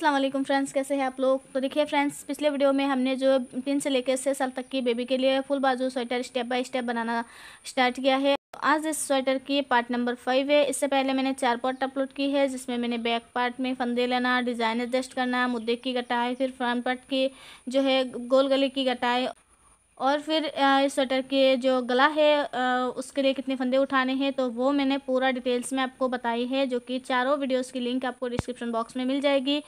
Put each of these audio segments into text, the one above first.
अस्सलाम वालेकुम फ्रेंड्स कैसे हैं आप लोग तो देखिए फ्रेंड्स पिछले वीडियो में हमने जो तीन से लेकर छः साल तक की बेबी के लिए फुल बाजू स्वेटर स्टेप बाय स्टेप बनाना स्टार्ट किया है आज इस स्वेटर की पार्ट नंबर फाइव है इससे पहले मैंने चार पार्ट अपलोड की है जिसमें मैंने बैक पार्ट में फंदे लेना डिज़ाइन एडजस्ट करना मुद्दे की कटाई फिर फ्रंट पार्ट की जो है गोल गले की कटाई और फिर इस स्वेटर के जो गला है उसके लिए कितने फंदे उठाने हैं तो वो मैंने पूरा डिटेल्स में आपको बताई है जो कि चारों वीडियोस की लिंक आपको डिस्क्रिप्शन बॉक्स में मिल जाएगी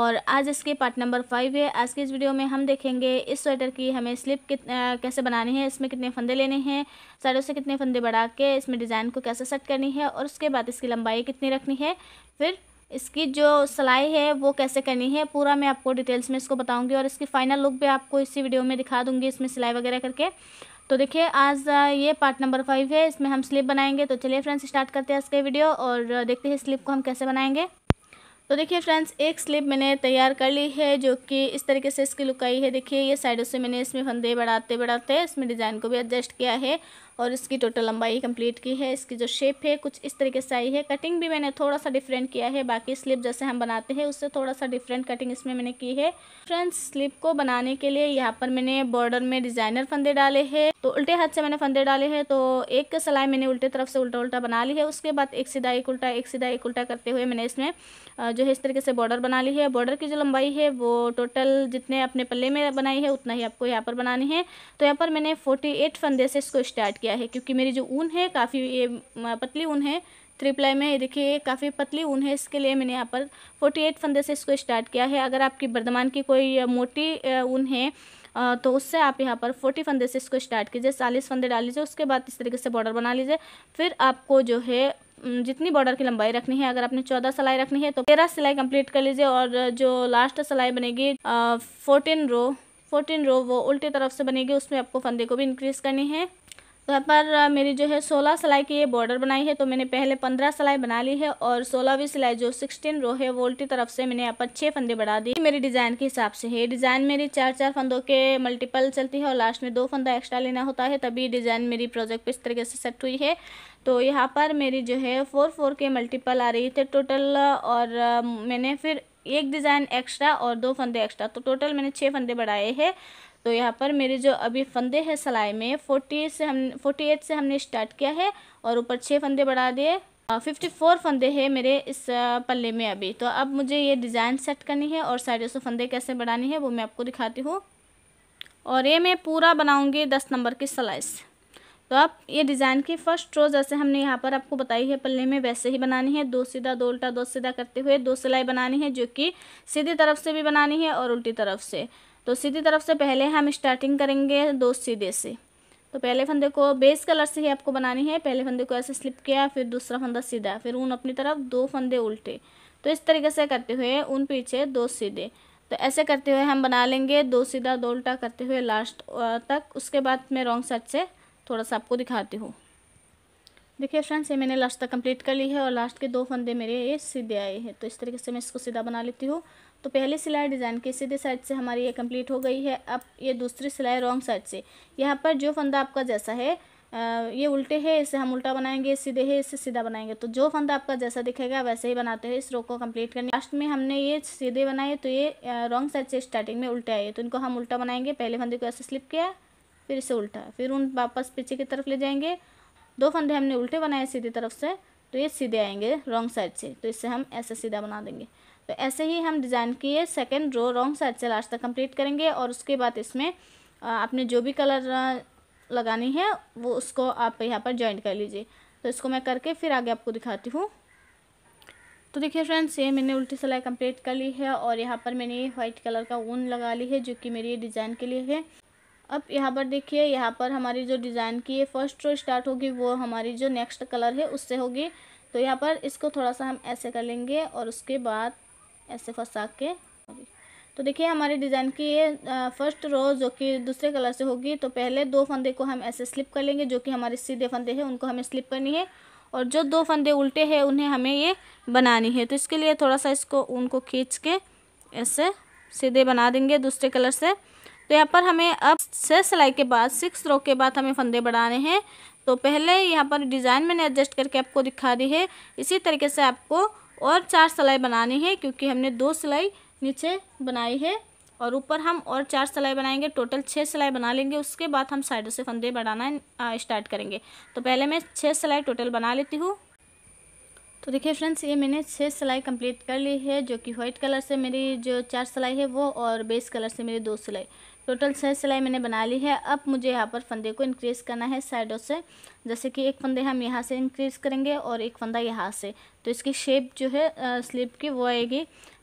और आज इसके पार्ट नंबर फाइव है आज की इस वीडियो में हम देखेंगे इस स्वेटर की हमें स्लिप कित कैसे बनानी है इसमें कितने फंदे लेने हैं साइडों से कितने फंदे बढ़ा के इसमें डिज़ाइन को कैसे सेट करनी है और उसके बाद इसकी लंबाई कितनी रखनी है फिर इसकी जो सिलाई है वो कैसे करनी है पूरा मैं आपको डिटेल्स में इसको बताऊंगी और इसकी फाइनल लुक भी आपको इसी वीडियो में दिखा दूंगी इसमें सिलाई वगैरह करके तो देखिए आज ये पार्ट नंबर फाइव है इसमें हम स्लिप बनाएंगे तो चलिए फ्रेंड्स स्टार्ट करते हैं आज के वीडियो और देखते हैं स्लिप को हम कैसे बनाएंगे तो देखिए फ्रेंड्स एक स्लिप मैंने तैयार कर ली है जो कि इस तरीके से इसकी लुक आई है देखिए ये साइडों से मैंने इसमें फंदे बढ़ाते बढ़ाते इसमें डिज़ाइन को भी एडजस्ट किया है और इसकी टोटल लंबाई कंप्लीट की है इसकी जो शेप है कुछ इस तरीके से आई है कटिंग भी मैंने थोड़ा सा डिफरेंट किया है बाकी स्लिप जैसे हम बनाते हैं उससे थोड़ा सा डिफरेंट कटिंग इसमें मैंने की है फ्रेंड्स स्लिप को बनाने के लिए यहाँ पर मैंने बॉर्डर में डिज़ाइनर फंदे डाले हैं तो उल्टे हाथ से मैंने फंदे डाले हैं तो एक सिलाई मैंने उल्टे तरफ से उल्टा उल्टा बना ली है उसके बाद एक सीधा एक उल्टा एक सीधा एक उल्टा करते हुए मैंने इसमें जो है इस तरीके से बॉर्डर बना ली है बॉर्डर की जो लंबाई है वो टोटल जितने अपने पल्ले में बनाई है उतना ही आपको यहाँ पर बनानी है तो यहाँ पर मैंने फोर्टी फंदे से इसको स्टार्ट किया किया है क्योंकि मेरी जो ऊन है काफ़ी ये पतली ऊन है थ्री प्लाई में ये देखिए काफ़ी पतली ऊन है इसके लिए मैंने यहाँ पर फोर्टी एट फंदे से इसको स्टार्ट किया है अगर आपकी बर्दमान की कोई मोटी ऊन है तो उससे आप यहाँ पर फोर्टी फंदे से इसको स्टार्ट कीजिए चालीस फंदे डाल लीजिए उसके बाद इस तरीके से बॉर्डर बना लीजिए फिर आपको जो है जितनी बॉर्डर की लंबाई रखनी है अगर आपने चौदह सिलाई रखनी है तो तेरह सिलाई कंप्लीट कर लीजिए और जो लास्ट सिलाई बनेगी फोर्टीन रो फोर्टीन रो वो उल्टी तरफ से बनेगी उसमें आपको फंदे को भी इंक्रीज़ करनी है यहाँ पर मेरी जो है सोलह सिलाई की ये बॉर्डर बनाई है तो मैंने पहले पंद्रह सिलाई बना ली है और सोलहवीं सिलाई जो सिक्सटीन रो है वो उल्टी तरफ से मैंने यहाँ पर छः फंदे बढ़ा दिए मेरी डिज़ाइन के हिसाब से है डिज़ाइन मेरी चार चार फंदों के मल्टीपल चलती है और लास्ट में दो फंदा एक्स्ट्रा लेना होता है तभी डिज़ाइन मेरी प्रोजेक्ट पर इस तरीके से सेट हुई है तो यहाँ पर मेरी जो है फोर फोर के मल्टीपल आ रही थे टोटल और मैंने फिर एक डिज़ाइन एक्स्ट्रा और दो फंदे एक्स्ट्रा तो टोटल मैंने छः फंदे बढ़ाए हैं तो यहाँ पर मेरे जो अभी फंदे हैं सिलाई में फोर्टी से हम फोर्टी एट से हमने स्टार्ट किया है और ऊपर छः फंदे बढ़ा दिए फिफ्टी फोर फंदे हैं मेरे इस पल्ले में अभी तो अब मुझे ये डिज़ाइन सेट करनी है और साढ़े सौ फंदे कैसे बढ़ानी है वो मैं आपको दिखाती हूँ और ये मैं पूरा बनाऊँगी दस नंबर की सलाइस तो आप ये डिज़ाइन की फर्स्ट रो जैसे हमने यहाँ पर आपको बताई है पल्ले में वैसे ही बनानी है दो सीधा दो उल्टा दो सीधा करते हुए दो सिलाई बनानी है जो कि सीधी तरफ से भी बनानी है और उल्टी तरफ से तो सीधी तरफ से पहले हम स्टार्टिंग करेंगे दो सीधे से तो पहले फंदे को बेस कलर से ही आपको बनानी है पहले फंदे को ऐसे स्लिप किया फिर दूसरा फंदा सीधा फिर ऊन अपनी तरफ दो फंदे उल्टे तो इस तरीके से करते हुए ऊन पीछे दो सीधे तो ऐसे करते हुए हम बना लेंगे दो सीधा दो उल्टा करते हुए लास्ट तक उसके बाद मैं रॉन्ग साइड से थोड़ा सा आपको दिखाती हूँ देखिए फ्रेंड्स ये मैंने लास्ट तक कंप्लीट कर ली है और लास्ट के दो फंदे मेरे ये सीधे आए हैं तो इस तरीके से मैं इसको सीधा बना लेती हूँ तो पहली सिलाई डिज़ाइन की सीधे साइड से हमारी ये कंप्लीट हो गई है अब ये दूसरी सिलाई रॉन्ग साइड से यहाँ पर जो फंदा आपका जैसा है ये उल्टे है इसे हम उल्टा बनाएंगे सीधे है इसे सीधा बनाएंगे तो जो फंदा आपका जैसा दिखेगा वैसे ही बनाते हैं इस रोक को कंप्लीट करने लास्ट में हमने ये सीधे बनाए तो ये रॉन्ग साइड से स्टार्टिंग में उल्टे आए तो इनको हम उल्टा बनाएंगे पहले फंदे को ऐसे स्लिप किया फिर इसे उल्टा फिर उन वापस पीछे की तरफ ले जाएंगे दो फंदे हमने उल्टे बनाए सीधी तरफ से तो ये सीधे आएंगे रॉन्ग साइड से तो इसे हम ऐसे सीधा बना देंगे तो ऐसे ही हम डिज़ाइन ये सेकेंड रो रॉन्ग साइड से लास्ट तक कंप्लीट करेंगे और उसके बाद इसमें आपने जो भी कलर लगानी है वो उसको आप यहाँ पर ज्वाइन कर लीजिए तो इसको मैं करके फिर आगे आपको दिखाती हूँ तो देखिए फ्रेंड्स ये मैंने उल्टी सिलाई कंप्लीट कर ली है और यहाँ पर मैंने व्हाइट वाइट कलर का ऊन लगा ली है जो कि मेरी डिज़ाइन के लिए है अब यहाँ पर देखिए यहाँ पर हमारी जो डिज़ाइन की है फर्स्ट रो स्टार्ट होगी वो हमारी जो नेक्स्ट कलर है उससे होगी तो यहाँ पर इसको थोड़ा सा हम ऐसे कर लेंगे और उसके बाद ऐसे फंसा के तो देखिए हमारे डिज़ाइन की ये फर्स्ट रो जो कि दूसरे कलर से होगी तो पहले दो फंदे को हम ऐसे स्लिप कर लेंगे जो कि हमारे सीधे फंदे हैं उनको हमें स्लिप करनी है और जो दो फंदे उल्टे हैं उन्हें हमें ये बनानी है तो इसके लिए थोड़ा सा इसको उनको खींच के ऐसे सीधे बना देंगे दूसरे कलर से तो यहाँ पर हमें अब छः सिलाई के बाद सिक्स रो के बाद हमें फंदे बढ़ाने हैं तो पहले यहाँ पर डिज़ाइन मैंने एडजस्ट करके आपको दिखा दी है इसी तरीके से आपको और चार सिलाई बनानी है क्योंकि हमने दो सिलाई नीचे बनाई है और ऊपर हम और चार सिलाई बनाएंगे टोटल छः सिलाई बना लेंगे उसके बाद हम साइडों से फंदे बढ़ाना स्टार्ट करेंगे तो पहले मैं छः सिलाई टोटल बना लेती हूँ तो देखिए फ्रेंड्स ये मैंने छः सिलाई कंप्लीट कर ली है जो कि व्हाइट कलर से मेरी जो चार सिलाई है वो और बेस कलर से मेरी दो सिलाई टोटल छः सिलाई मैंने बना ली है अब मुझे यहाँ पर फंदे को इंक्रीज़ करना है साइडों से जैसे कि एक फंदे हम यहाँ से इंक्रीज़ करेंगे और एक फंदा यहाँ से तो इसकी शेप जो है स्लीप की वो आएगी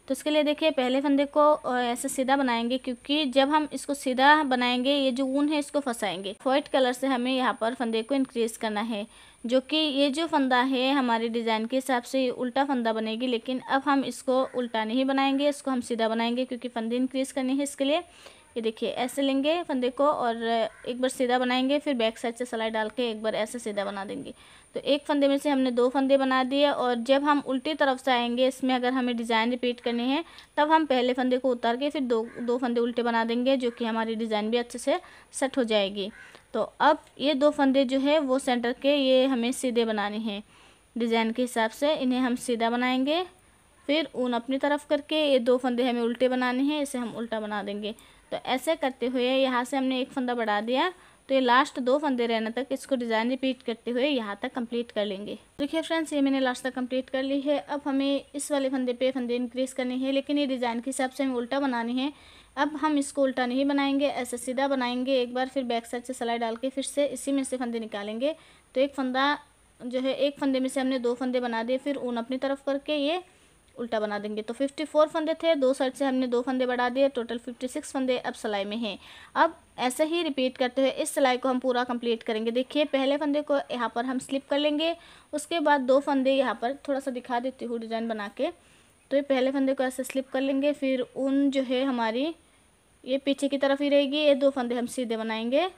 तो इसके लिए देखिए पहले फंदे को ऐसे सीधा बनाएंगे क्योंकि जब हम इसको सीधा बनाएंगे ये जो ऊन है इसको फंसाएंगे व्हाइट कलर से हमें यहाँ पर फंदे को इंक्रीज़ करना है जो कि ये जो फंदा है हमारे डिज़ाइन के हिसाब से उल्टा फंदा बनेगी लेकिन अब हम इसको उल्टा नहीं बनाएंगे इसको हम सीधा बनाएंगे क्योंकि फंदे इंक्रीज़ करनी है इसके लिए ये देखिए ऐसे लेंगे फंदे को और एक बार सीधा बनाएंगे फिर बैक साइड से सलाई डाल के एक बार ऐसे सीधा बना देंगे तो एक फंदे में से हमने दो फंदे बना दिए और जब हम उल्टी तरफ से आएंगे इसमें अगर हमें डिज़ाइन रिपीट करनी है तब हम पहले फंदे को उतार के फिर दो दो फंदे उल्टे बना देंगे जो कि हमारी डिज़ाइन भी अच्छे से सेट हो जाएगी तो अब ये दो फंदे जो है वो सेंटर के ये हमें सीधे बनाने हैं डिज़ाइन के हिसाब से इन्हें हम सीधा बनाएंगे फिर ऊन अपनी तरफ करके ये दो फंदे हमें उल्टे बनाने हैं इसे हम उल्टा बना देंगे तो ऐसे करते हुए यहाँ से हमने एक फंदा बढ़ा दिया तो ये लास्ट दो फंदे रहने तक इसको डिज़ाइन रिपीट करते हुए यहाँ तक कंप्लीट कर लेंगे देखिए फ्रेंड्स ये मैंने लास्ट तक कंप्लीट कर ली है अब हमें इस वाले फंदे पे फंदे इंक्रीज़ करने हैं लेकिन ये डिज़ाइन के हिसाब से हमें उल्टा बनानी है अब हम इसको उल्टा नहीं बनाएंगे ऐसे सीधा बनाएंगे एक बार फिर बैक साइड से सलाई डाल के फिर से इसी में से फंदे निकालेंगे तो एक फंदा जो है एक फंदे में से हमने दो फंदे बना दिए फिर ऊन अपनी तरफ करके ये उल्टा बना देंगे तो फिफ्टी फोर फंदे थे दो साइड से हमने दो फंदे बढ़ा दिए टोटल फिफ्टी सिक्स फंदे अब सिलाई में हैं अब ऐसे ही रिपीट करते हुए इस सिलाई को हम पूरा कंप्लीट करेंगे देखिए पहले फंदे को यहाँ पर हम स्लिप कर लेंगे उसके बाद दो फंदे यहाँ पर थोड़ा सा दिखा देती हूँ डिज़ाइन बना के तो ये पहले फंदे को ऐसे स्लिप कर लेंगे फिर उन जो है हमारी ये पीछे की तरफ ही रहेगी ये दो फंदे हम सीधे बनाएंगे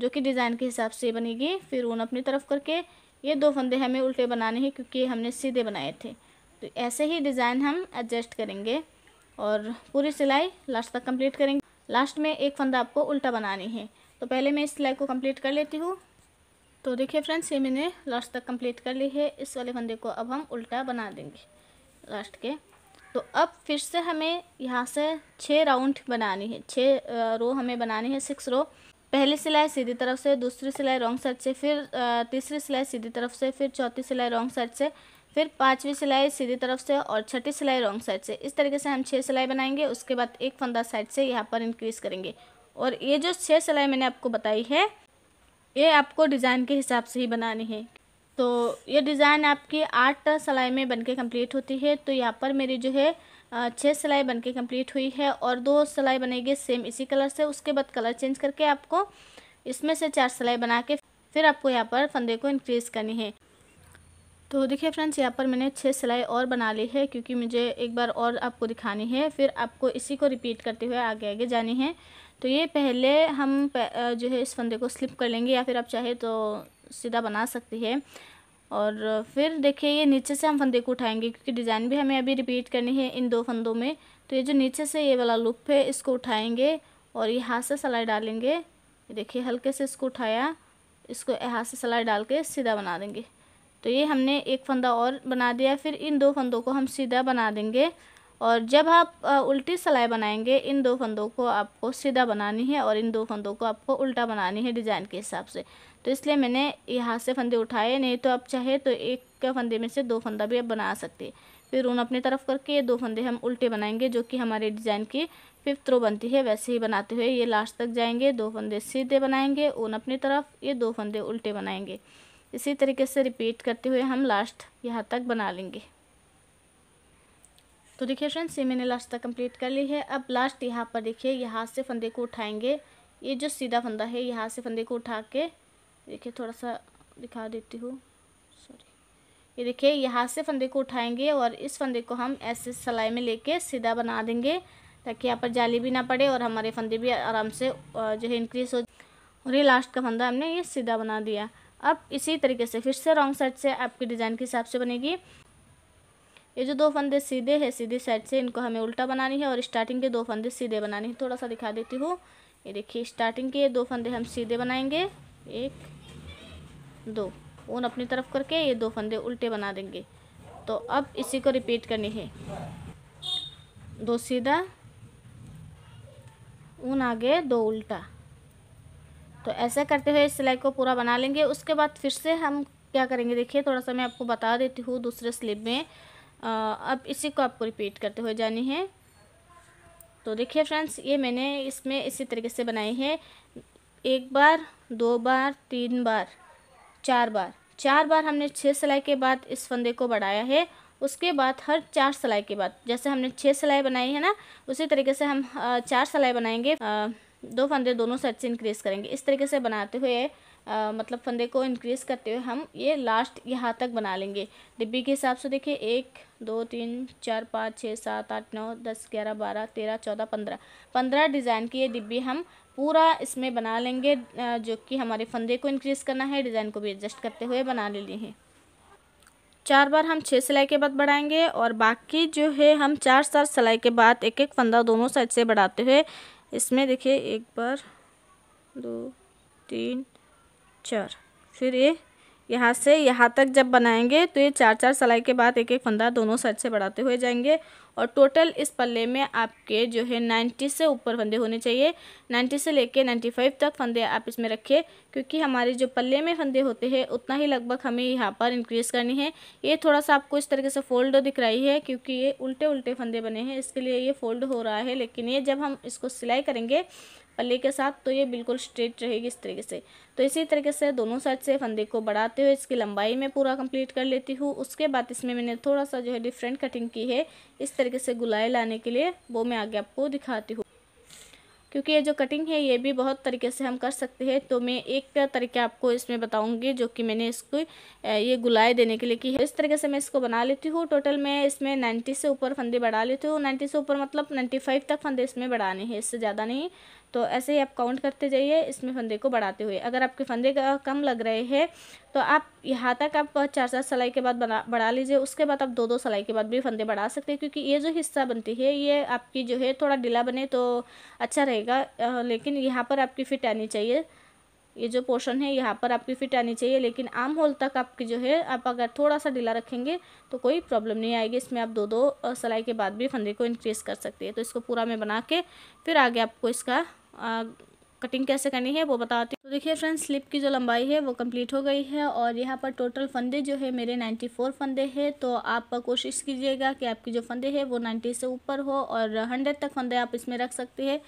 जो कि डिज़ाइन के हिसाब से बनेगी फिर उन अपनी तरफ करके ये दो फंदे हमें उल्टे बनाने हैं क्योंकि हमने सीधे बनाए थे तो ऐसे ही डिज़ाइन हम एडजस्ट करेंगे और पूरी सिलाई लास्ट तक कंप्लीट करेंगे लास्ट में एक फंदा आपको उल्टा बनानी है तो पहले मैं इस सिलाई को कंप्लीट कर लेती हूँ तो देखिए फ्रेंड्स ये मैंने लास्ट तक कंप्लीट कर ली है इस वाले फंदे को अब हम उल्टा बना देंगे लास्ट के तो अब फिर से हमें यहाँ से छः राउंड बनानी है छः रो हमें बनानी है सिक्स रो पहली सिलाई सीधी तरफ से दूसरी सिलाई रॉन्ग साइड से फिर तीसरी सिलाई सीधी तरफ से फिर चौथी सिलाई रॉन्ग साइड से फिर पांचवी सिलाई सीधी तरफ से और छठी सिलाई रॉन्ग साइड से इस तरीके से हम छः सिलाई बनाएंगे उसके बाद एक फंदा साइड से यहाँ पर इंक्रीज़ करेंगे और ये जो छः सिलाई मैंने आपको बताई है ये आपको डिज़ाइन के हिसाब से ही बनानी है तो ये डिज़ाइन आपकी आठ सिलाई में बनके कंप्लीट होती है तो यहाँ पर मेरी जो है छः सिलाई बनके कंप्लीट हुई है और दो सिलाई बनेगी सेम इसी कलर से उसके बाद कलर चेंज करके आपको इसमें से चार सिलाई बना के फिर आपको यहाँ पर फंदे को इंक्रीज़ करनी है तो देखिए फ्रेंड्स यहाँ पर मैंने छः सिलाई और बना ली है क्योंकि मुझे एक बार और आपको दिखानी है फिर आपको इसी को रिपीट करते हुए आगे आगे जानी है तो ये पहले हम जो है इस फंदे को स्लिप कर लेंगे या फिर आप चाहे तो सीधा बना सकती है और फिर देखिए ये नीचे से हम फंदे को उठाएंगे क्योंकि डिज़ाइन भी हमें अभी रिपीट करनी है इन दो फंदों में तो ये जो नीचे से ये वाला लुप है इसको उठाएंगे और ये हाथ से सलाई डालेंगे देखिए हल्के से इसको उठाया इसको हाथ से सलाई डाल के सीधा बना देंगे तो ये हमने एक फंदा और बना दिया फिर इन दो फंदों को हम सीधा बना देंगे और जब आप उल्टी सिलाई बनाएंगे इन दो फंदों को आपको सीधा बनानी है और इन दो फंदों को आपको उल्टा बनानी है डिज़ाइन के हिसाब से तो इसलिए मैंने यहाँ से फंदे उठाए नहीं तो आप चाहे तो एक के फंदे में से दो फंदा भी आप बना सकते हैं फिर उन अपनी तरफ करके ये दो फंदे हम उल्टे बनाएंगे जो कि हमारे डिज़ाइन की फिफ्थ रो बनती है वैसे ही बनाते हुए ये लास्ट तक जाएंगे दो फंदे सीधे बनाएंगे उन अपनी तरफ ये दो फंदे उल्टे बनाएंगे इसी तरीके से रिपीट करते हुए हम लास्ट यहाँ तक बना लेंगे तो देखिए फ्रेंड्स ये मैंने लास्ट तक कंप्लीट कर ली है अब लास्ट यहाँ पर देखिए यहाँ से फंदे को उठाएंगे ये जो सीधा फंदा है यहाँ से फंदे को उठा के देखिए थोड़ा सा दिखा देती हूँ सॉरी ये देखिए यहाँ से फंदे को उठाएंगे और इस फंदे को हम ऐसे सलाई में लेके सीधा बना देंगे ताकि यहाँ पर जाली भी ना पड़े और हमारे फंदे भी आराम से जो है इंक्रीज़ हो और ये लास्ट का फंदा हमने ये सीधा बना दिया अब इसी तरीके से फिर से रॉन्ग साइड से आपके डिज़ाइन के हिसाब से बनेगी ये जो दो फंदे सीधे हैं सीधे साइड से इनको हमें उल्टा बनानी है और स्टार्टिंग के दो फंदे सीधे बनाने हैं थोड़ा सा दिखा देती हूँ ये देखिए स्टार्टिंग के दो फंदे हम सीधे बनाएंगे एक दो ऊन अपनी तरफ करके ये दो फंदे उल्टे बना देंगे तो अब इसी को रिपीट करनी है दो सीधा ऊन आगे दो उल्टा तो ऐसा करते हुए इस सिलाई को पूरा बना लेंगे उसके बाद फिर से हम क्या करेंगे देखिए थोड़ा सा मैं आपको बता देती हूँ दूसरे स्लिप में अब इसी को आपको रिपीट करते हुए जानी है तो देखिए फ्रेंड्स ये मैंने इसमें इसी तरीके से बनाई है एक बार दो बार तीन बार चार बार चार बार हमने छः सिलाई के बाद इस फंदे को बढ़ाया है उसके बाद हर चार सिलाई के बाद जैसे हमने छः सिलाई बनाई है ना उसी तरीके से हम चार सिलाई बनाएंगे आ, दो फंदे दोनों साइड से इंक्रीज़ करेंगे इस तरीके से बनाते हुए आ, मतलब फंदे को इंक्रीज़ करते हुए हम ये लास्ट यहाँ तक बना लेंगे डिब्बी के हिसाब से देखिए एक दो तीन चार पाँच छः सात आठ नौ दस ग्यारह बारह तेरह चौदह पंद्रह पंद्रह डिज़ाइन की ये डिब्बी हम पूरा इसमें बना लेंगे जो कि हमारे फंदे को इंक्रीज़ करना है डिज़ाइन को भी एडजस्ट करते हुए बना ले लिए हैं चार बार हम छः सिलाई के बाद बढ़ाएंगे और बाकी जो है हम चार चार सिलाई के बाद एक एक फंदा दोनों साइड से बढ़ाते हुए इसमें देखिए एक बार दो तीन चार फिर ये यहाँ से यहाँ तक जब बनाएंगे तो ये चार चार सलाई के बाद एक एक फंदा दोनों साइड से बढ़ाते हुए जाएंगे और टोटल इस पल्ले में आपके जो है नाइन्टी से ऊपर फंदे होने चाहिए नाइन्टी से लेके नाइन्टी फाइव तक फंदे आप इसमें रखिए क्योंकि हमारे जो पल्ले में फंदे होते हैं उतना ही लगभग हमें यहाँ पर इंक्रीज़ करनी है ये थोड़ा सा आपको इस तरीके से फोल्ड दिख रही है क्योंकि ये उल्टे उल्टे फंदे बने हैं इसके लिए ये फोल्ड हो रहा है लेकिन ये जब हम इसको सिलाई करेंगे पल्ले के साथ तो ये बिल्कुल स्ट्रेट रहेगी इस तरीके से तो इसी तरीके से दोनों साइड से फंदे को बढ़ाते हुए इसकी लंबाई में पूरा कंप्लीट कर लेती हूँ उसके बाद इसमें मैंने थोड़ा सा जो है डिफरेंट कटिंग की है इस तरीके से गुलाई लाने के लिए वो मैं आगे आपको दिखाती हूँ क्योंकि ये जो कटिंग है ये भी बहुत तरीके से हम कर सकते हैं तो मैं एक तरीका आपको इसमें बताऊंगी जो कि मैंने इसको ये गुलाई देने के लिए की है इस तरीके से मैं इसको बना लेती हूँ टोटल मैं इसमें 90 से ऊपर फंदे बढ़ा लेती हूँ 90 से ऊपर मतलब 95 तक फंदे इसमें बढ़ाने हैं इससे ज़्यादा नहीं तो ऐसे ही आप काउंट करते जाइए इसमें फंदे को बढ़ाते हुए अगर आपके फंदे का कम लग रहे हैं तो आप यहाँ तक आप चार चार सिलाई के बाद बना बढ़ा लीजिए उसके बाद आप दो दो सिलाई के बाद भी फंदे बढ़ा सकते हैं क्योंकि ये जो हिस्सा बनती है ये आपकी जो है थोड़ा ढीला बने तो अच्छा रहेगा लेकिन यहाँ पर आपकी फिट आनी चाहिए ये जो पोर्शन है यहाँ पर आपकी फिट आनी चाहिए लेकिन आम होल तक आपकी जो है आप अगर थोड़ा सा ढीला रखेंगे तो कोई प्रॉब्लम नहीं आएगी इसमें आप दो दो सिलाई के बाद भी फंदे को इंक्रीज़ कर सकते हैं तो इसको पूरा मैं बना के फिर आगे आपको इसका आ, कटिंग कैसे करनी है वो बताती हूँ तो देखिए फ्रेंड्स स्लिप की जो लंबाई है वो कंप्लीट हो गई है और यहाँ पर टोटल फंदे जो है मेरे 94 फंदे हैं तो आप कोशिश कीजिएगा कि आपकी जो फंदे हैं वो 90 से ऊपर हो और 100 तक फंदे आप इसमें रख सकते हैं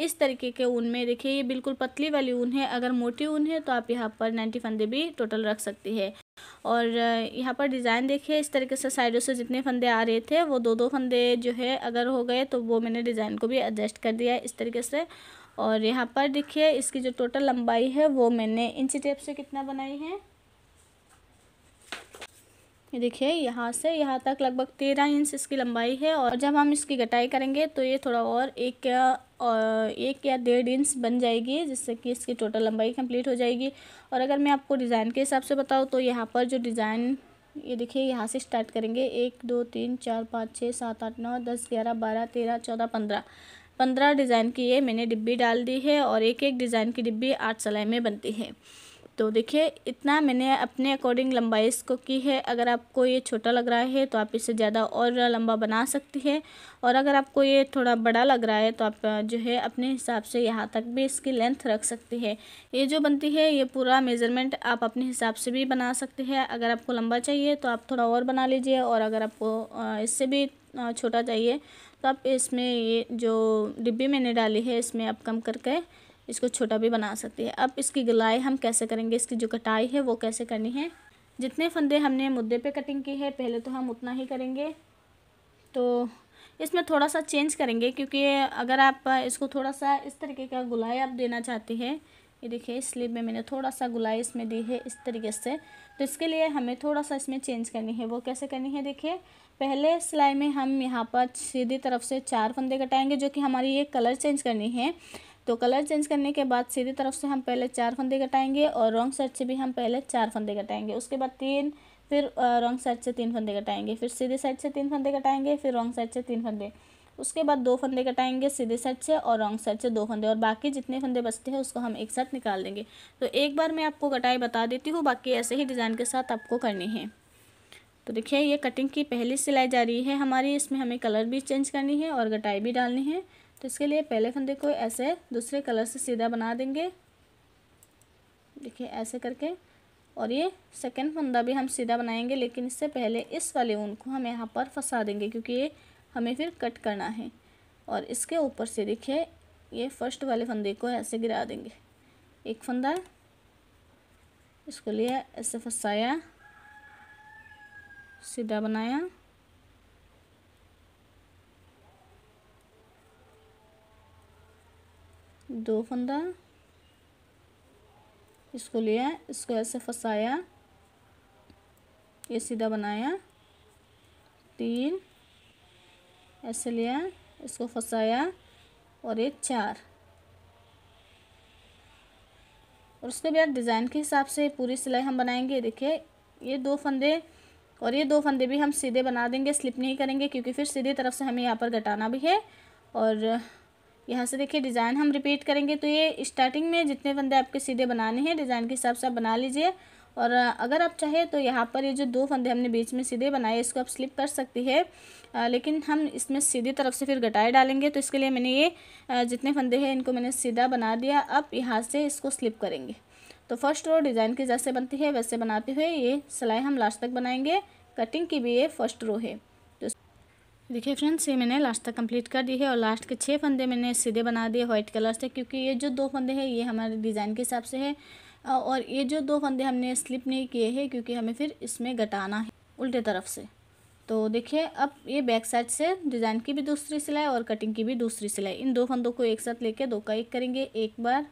इस तरीके के ऊन में देखिए ये बिल्कुल पतली वाली ऊन है अगर मोटी ऊन है तो आप यहाँ पर नाइन्टी फंदे भी टोटल रख सकती है और यहाँ पर डिज़ाइन देखिए इस तरीके से साइडों से जितने फंदे आ रहे थे वो दो दो फंदे जो है अगर हो गए तो वो मैंने डिज़ाइन को भी एडजस्ट कर दिया है इस तरीके से और यहाँ पर देखिए इसकी जो टोटल लंबाई है वो मैंने इंच टेप से कितना बनाई है ये देखिए यहाँ से यहाँ तक लगभग तेरह इंच इसकी लंबाई है और जब हम इसकी कटाई करेंगे तो ये थोड़ा और एक या और एक या डेढ़ इंच बन जाएगी जिससे कि इसकी टोटल लंबाई कंप्लीट हो जाएगी और अगर मैं आपको डिज़ाइन के हिसाब से बताऊँ तो यहाँ पर जो डिज़ाइन ये देखिए यहाँ से स्टार्ट करेंगे एक दो तीन चार पाँच छः सात आठ नौ दस ग्यारह बारह तेरह चौदह पंद्रह पंद्रह डिज़ाइन की ये मैंने डिब्बी डाल दी है और एक एक डिज़ाइन की डिब्बी आठ सलाई में बनती है तो देखिए इतना मैंने अपने अकॉर्डिंग लंबाई इसको की है अगर आपको ये छोटा लग रहा है तो आप इसे ज़्यादा और लंबा बना सकती है और अगर आपको ये थोड़ा बड़ा लग रहा है तो आप जो है अपने हिसाब से यहाँ तक भी इसकी लेंथ रख सकती है ये जो बनती है ये पूरा मेज़रमेंट आप अपने हिसाब से भी बना सकते हैं अगर आपको लंबा चाहिए तो आप थोड़ा और बना लीजिए और अगर आपको इससे भी छोटा चाहिए तो आप इसमें ये जो डिब्बी मैंने डाली है इसमें आप कम करके इसको छोटा भी बना सकते हैं अब इसकी गलाई हम कैसे करेंगे इसकी जो कटाई है वो कैसे करनी है जितने फंदे हमने मुद्दे पे कटिंग की है पहले तो हम उतना ही करेंगे तो इसमें थोड़ा सा चेंज करेंगे क्योंकि अगर आप इसको थोड़ा सा इस तरीके का गुलाई आप देना चाहते हैं ये देखिए स्लीव में मैंने थोड़ा सा गुलाई इसमें दी है इस तरीके से तो इसके लिए हमें थोड़ा सा इसमें चेंज करनी है वो कैसे करनी है देखिए पहले सिलाई में हम यहाँ पर सीधी तरफ से चार फंदे कटाएंगे जो कि हमारी ये कलर चेंज करनी है तो कलर चेंज करने के बाद सीधी तरफ से हम पहले चार फंदे कटाएंगे और रॉन्ग साइड से भी हम पहले चार फंदे कटाएंगे उसके बाद तीन फिर रॉन्ग साइड से तीन फंदे कटाएंगे फिर सीधे साइड से तीन फंदे कटाएंगे फिर रॉन्ग साइड से तीन फंदे उसके बाद दो फंदे कटाएंगे सीधे सेट से और रॉन्ग सेट से दो फंदे और बाकी जितने फंदे बचते हैं उसको हम एक साथ निकाल देंगे तो एक बार मैं आपको कटाई बता देती हूँ बाकी ऐसे ही डिज़ाइन के साथ आपको करनी है तो देखिए ये कटिंग की पहली सिलाई जा रही है हमारी इसमें हमें कलर भी चेंज करनी है और कटाई भी डालनी है तो इसके लिए पहले फंदे को ऐसे दूसरे कलर से सीधा बना देंगे देखिए ऐसे करके और ये सेकेंड फंदा भी हम सीधा बनाएंगे लेकिन इससे पहले इस वाले ऊन को हम यहाँ पर फंसा देंगे क्योंकि ये हमें फिर कट करना है और इसके ऊपर से देखिए ये फर्स्ट वाले फंदे को ऐसे गिरा देंगे एक फंदा इसको लिया ऐसे फंसाया सीधा बनाया दो फंदा इसको लिया इसको ऐसे फंसाया ये सीधा बनाया तीन ऐसे लिया इसको फंसाया और ये चार और उसके बाद डिज़ाइन के हिसाब से पूरी सिलाई हम बनाएंगे देखिए ये दो फंदे और ये दो फंदे भी हम सीधे बना देंगे स्लिप नहीं करेंगे क्योंकि फिर सीधे तरफ से हमें यहाँ पर घटाना भी है और यहाँ से देखिए डिज़ाइन हम रिपीट करेंगे तो ये स्टार्टिंग में जितने फंदे आपके सीधे बनाने हैं डिज़ाइन के हिसाब से आप बना लीजिए और अगर आप चाहें तो यहाँ पर ये जो दो फंदे हमने बीच में सीधे बनाए इसको आप स्लिप कर सकती है लेकिन हम इसमें सीधी तरफ से फिर गटाए डालेंगे तो इसके लिए मैंने ये जितने फंदे हैं इनको मैंने सीधा बना दिया अब यहाँ से इसको स्लिप करेंगे तो फर्स्ट रो डिज़ाइन की जैसे बनती है वैसे बनाते हुए ये सिलाई हम लास्ट तक बनाएंगे कटिंग की भी ये फर्स्ट रो है तो देखिए फ्रेंड्स ये मैंने लास्ट तक कंप्लीट कर दी है और लास्ट के छः फंदे मैंने सीधे बना दिए व्हाइट कलर से क्योंकि ये जो दो फंदे हैं ये हमारे डिज़ाइन के हिसाब से है और ये जो दो फंदे हमने स्लिप नहीं किए हैं क्योंकि हमें फिर इसमें घटाना है उल्टे तरफ से तो देखिए अब ये बैक साइड से डिज़ाइन की भी दूसरी सिलाई और कटिंग की भी दूसरी सिलाई इन दो फंदों को एक साथ लेके दो का एक करेंगे एक बार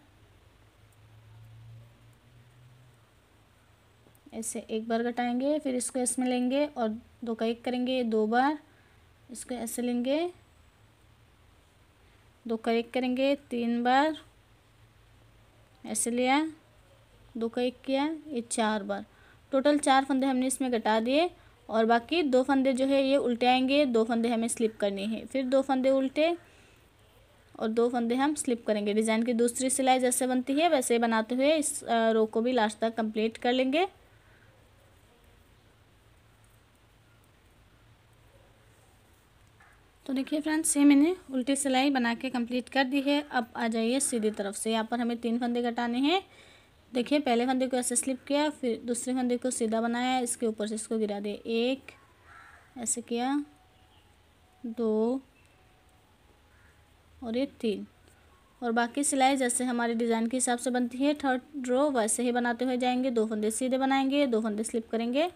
ऐसे एक बार घटाएंगे फिर इसको इसमें लेंगे और दो का एक करेंगे दो बार इसको ऐसे लेंगे दो का एक करेंगे तीन बार ऐसे लिया दो का एक किया है ये चार बार टोटल चार फंदे हमने इसमें घटा दिए और बाकी दो फंदे जो है ये उल्टे आएंगे दो फंदे हमें स्लिप करने हैं फिर दो फंदे उल्टे और दो फंदे हम स्लिप करेंगे डिज़ाइन की दूसरी सिलाई जैसे बनती है वैसे बनाते हुए इस रो को भी लास्ट तक कंप्लीट कर लेंगे तो देखिए फ्रेंड्स ये मैंने उल्टी सिलाई बना के कम्प्लीट कर दी है अब आ जाइए सीधी तरफ से यहाँ पर हमें तीन फंदे घटाने हैं देखिए पहले फंदे को ऐसे स्लिप किया फिर दूसरे फंदे को सीधा बनाया इसके ऊपर से इसको गिरा दिया एक ऐसे किया दो और ये तीन और बाकी सिलाई जैसे हमारे डिज़ाइन के हिसाब से बनती है थर्ड रो वैसे ही बनाते हुए जाएंगे दो फंदे सीधे बनाएंगे दो फंदे स्लिप करेंगे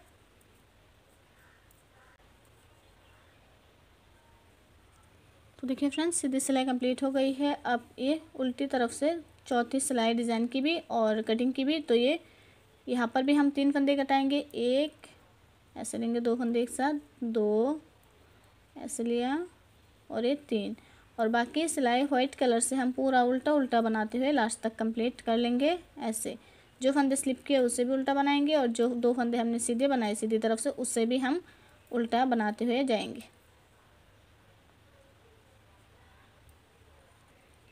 तो देखिए फ्रेंड्स सीधी सिलाई कंप्लीट हो गई है अब ये उल्टी तरफ से चौथी सिलाई डिज़ाइन की भी और कटिंग की भी तो ये यहाँ पर भी हम तीन फंदे कटाएंगे एक ऐसे लेंगे दो फंदे एक साथ दो ऐसे लिया और ये तीन और बाकी सिलाई व्हाइट कलर से हम पूरा उल्टा उल्टा बनाते हुए लास्ट तक कंप्लीट कर लेंगे ऐसे जो फंदे स्लिप किए उसे भी उल्टा बनाएंगे और जो दो फंदे हमने सीधे बनाए सीधी तरफ से उससे भी हम उल्टा बनाते हुए जाएंगे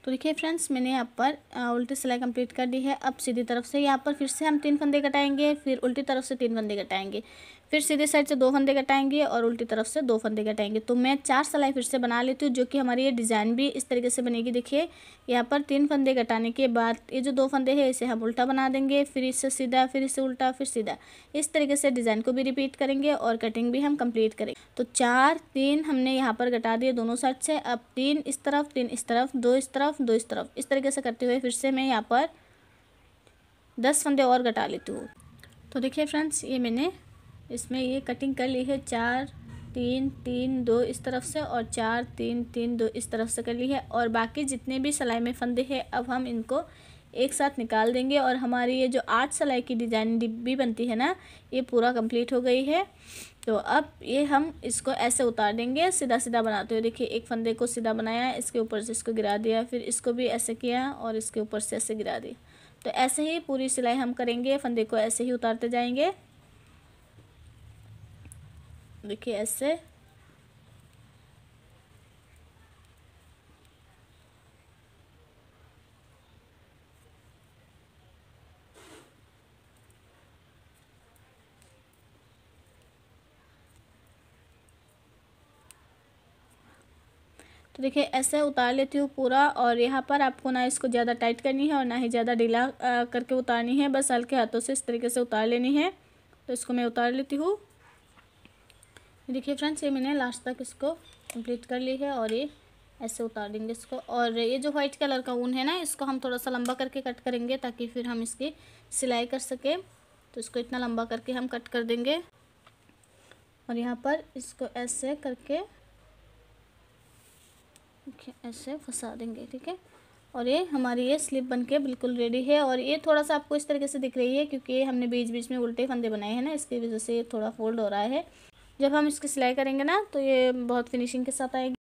तो देखिए फ्रेंड्स मैंने यहाँ पर उल्टी सिलाई कंप्लीट कर दी है अब सीधी तरफ से यहाँ पर फिर से हम तीन फंदे कटाएंगे फिर उल्टी तरफ से तीन फंदे कटाएंगे फिर सीधे साइड से दो फंदे कटाएंगे और उल्टी तरफ से दो फंदे कटाएंगे तो मैं चार सलाई फिर से बना लेती हूँ जो कि हमारी ये डिज़ाइन भी इस तरीके से बनेगी देखिए यहाँ पर तीन फंदे कटाने के बाद ये जो दो फंदे हैं इसे हम उल्टा बना देंगे फिर इससे सीधा फिर इससे उल्टा फिर सीधा इस तरीके से डिज़ाइन को भी रिपीट करेंगे और कटिंग भी हम कम्प्लीट करेंगे तो चार तीन हमने यहाँ पर कटा दिए दोनों साइड से अब तीन इस तरफ तीन इस तरफ दो इस तरफ दो इस तरफ इस तरीके से करते हुए फिर से मैं यहाँ पर दस फंदे और घटा लेती हूँ तो देखिए फ्रेंड्स ये मैंने इसमें ये कटिंग कर ली है चार तीन तीन दो इस तरफ से और चार तीन तीन दो इस तरफ से कर ली है और बाकी जितने भी सिलाई में फंदे हैं अब हम इनको एक साथ निकाल देंगे और हमारी ये जो आठ सिलाई की डिज़ाइन डिब्बी बनती है ना ये पूरा कंप्लीट हो गई है तो अब ये हम इसको ऐसे उतार देंगे सीधा सीधा बनाते हुए देखिए एक फंदे को सीधा बनाया इसके ऊपर से इसको गिरा दिया फिर इसको भी ऐसे किया और इसके ऊपर से ऐसे गिरा दिया तो ऐसे ही पूरी सिलाई हम करेंगे फंदे को ऐसे ही उतारते जाएंगे देखिए ऐसे तो देखिए ऐसे उतार लेती हूँ पूरा और यहाँ पर आपको ना इसको ज़्यादा टाइट करनी है और ना ही ज़्यादा ढीला करके उतारनी है बस हल्के हाथों से इस तरीके से उतार लेनी है तो इसको मैं उतार लेती हूँ देखिए फ्रेंड्स ये मैंने लास्ट तक इसको कंप्लीट कर ली है और ये ऐसे उतार देंगे इसको और ये जो वाइट कलर का ऊन है ना इसको हम थोड़ा सा लंबा करके कट करेंगे ताकि फिर हम इसकी सिलाई कर सकें तो इसको इतना लंबा करके हम कट कर देंगे और यहाँ पर इसको ऐसे करके ऐसे फंसा देंगे ठीक है और ये हमारी ये स्लिप बनके बिल्कुल रेडी है और ये थोड़ा सा आपको इस तरीके से दिख रही है क्योंकि हमने बीच बीच में उल्टे फंदे बनाए हैं ना इसकी वजह से ये थोड़ा फोल्ड हो रहा है जब हम इसकी सिलाई करेंगे ना तो ये बहुत फिनिशिंग के साथ आएगी